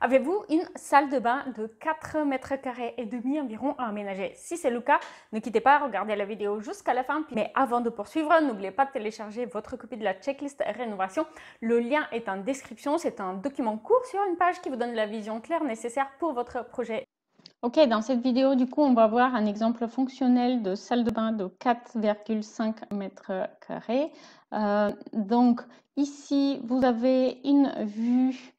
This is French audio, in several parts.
Avez-vous une salle de bain de 4 mètres carrés et demi environ à aménager Si c'est le cas, ne quittez pas, regardez la vidéo jusqu'à la fin. Mais avant de poursuivre, n'oubliez pas de télécharger votre copie de la checklist rénovation. Le lien est en description. C'est un document court sur une page qui vous donne la vision claire nécessaire pour votre projet Ok, dans cette vidéo, du coup, on va voir un exemple fonctionnel de salle de bain de 4,5 mètres carrés. Euh, donc, ici, vous avez une vue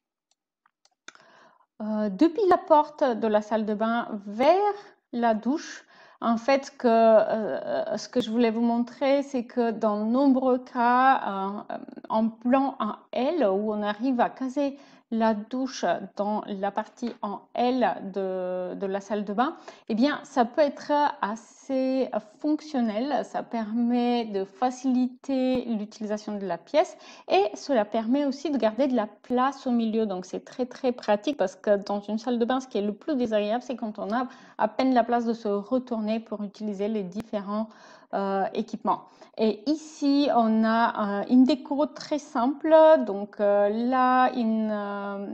euh, depuis la porte de la salle de bain vers la douche, en fait, euh, ce que je voulais vous montrer, c'est que dans nombreux cas, euh, en plan à L, où on arrive à caser la douche dans la partie en L de, de la salle de bain, eh bien, ça peut être assez fonctionnel. Ça permet de faciliter l'utilisation de la pièce et cela permet aussi de garder de la place au milieu. Donc, c'est très, très pratique parce que dans une salle de bain, ce qui est le plus désagréable, c'est quand on a à peine la place de se retourner pour utiliser les différents euh, équipements. Et ici, on a euh, une déco très simple. Donc, euh, là, une euh,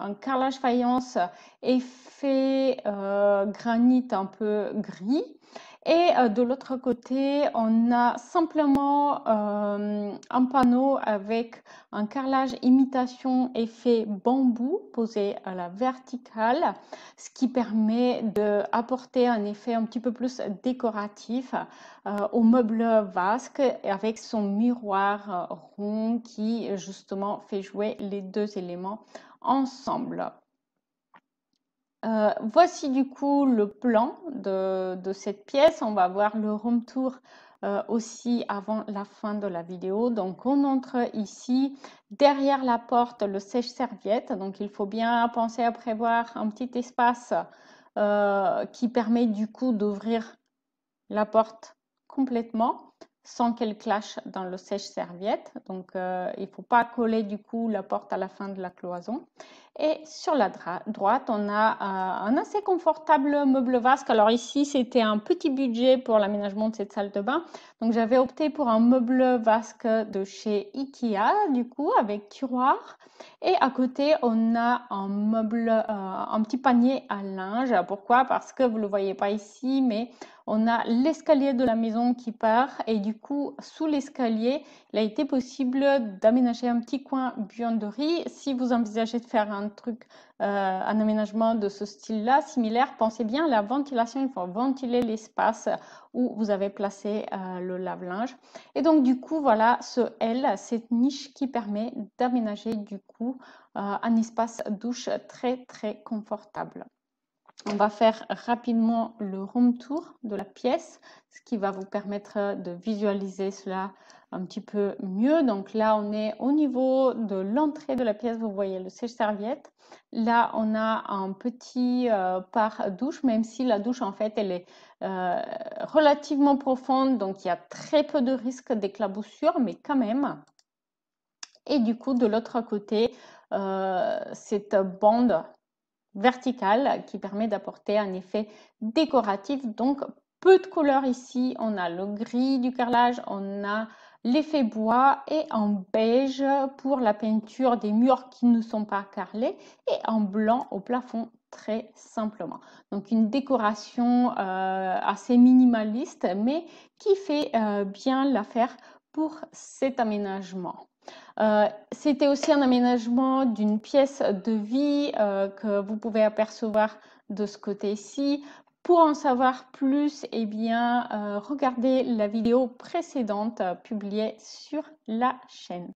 un carrelage faïence effet euh, granit un peu gris. Et euh, de l'autre côté, on a simplement euh, un panneau avec un carrelage imitation effet bambou posé à la verticale, ce qui permet d'apporter un effet un petit peu plus décoratif euh, au meuble vasque avec son miroir rond qui justement fait jouer les deux éléments ensemble. Euh, voici du coup le plan de, cette pièce. On va voir le room tour euh, aussi avant la fin de la vidéo. Donc on entre ici, derrière la porte, le sèche-serviette. Donc il faut bien penser à prévoir un petit espace euh, qui permet du coup d'ouvrir la porte complètement sans qu'elle clash dans le sèche-serviette. Donc il ne faut pas coller du coup la porte à la fin de la cloison. Et sur la droite, on a euh, un assez confortable meuble vasque. Alors ici, c'était un petit budget pour l'aménagement de cette salle de bain. Donc j'avais opté pour un meuble vasque de chez Ikea, du coup, avec tiroir. Et à côté, on a un meuble, euh, un petit panier à linge. Pourquoi Parce que vous ne le voyez pas ici, mais on a l'escalier de la maison qui part. Et du coup, sous l'escalier, il a été possible d'aménager un petit coin buanderie. Si vous envisagez de faire un un truc, euh, un aménagement de ce style-là, similaire, pensez bien à la ventilation. Il faut ventiler l'espace où vous avez placé euh, le lave-linge. Et donc, du coup, voilà ce L, cette niche qui permet d'aménager, du coup, euh, un espace douche très, très confortable. On va faire rapidement le room tour de la pièce, ce qui va vous permettre de visualiser cela un petit peu mieux. Donc là, on est au niveau de l'entrée de la pièce, vous voyez le sèche serviette Là, on a un petit euh, par douche, même si la douche, en fait, elle est euh, relativement profonde, donc il y a très peu de risque d'éclaboussure, mais quand même. Et du coup, de l'autre côté, euh, cette bande verticale qui permet d'apporter un effet décoratif. Donc peu de couleurs ici, on a le gris du carrelage, on a l'effet bois et en beige pour la peinture des murs qui ne sont pas carrelés et en blanc au plafond très simplement. Donc une décoration euh, assez minimaliste mais qui fait euh, bien l'affaire pour cet aménagement. Euh, c'était aussi un aménagement d'une pièce de vie euh, que vous pouvez apercevoir de ce côté-ci. Pour en savoir plus, eh bien, euh, regardez la vidéo précédente publiée sur la chaîne.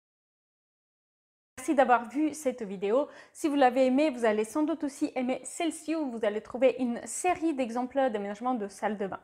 Merci d'avoir vu cette vidéo. Si vous l'avez aimée, vous allez sans doute aussi aimer celle-ci où vous allez trouver une série d'exemples d'aménagement de salle de bain.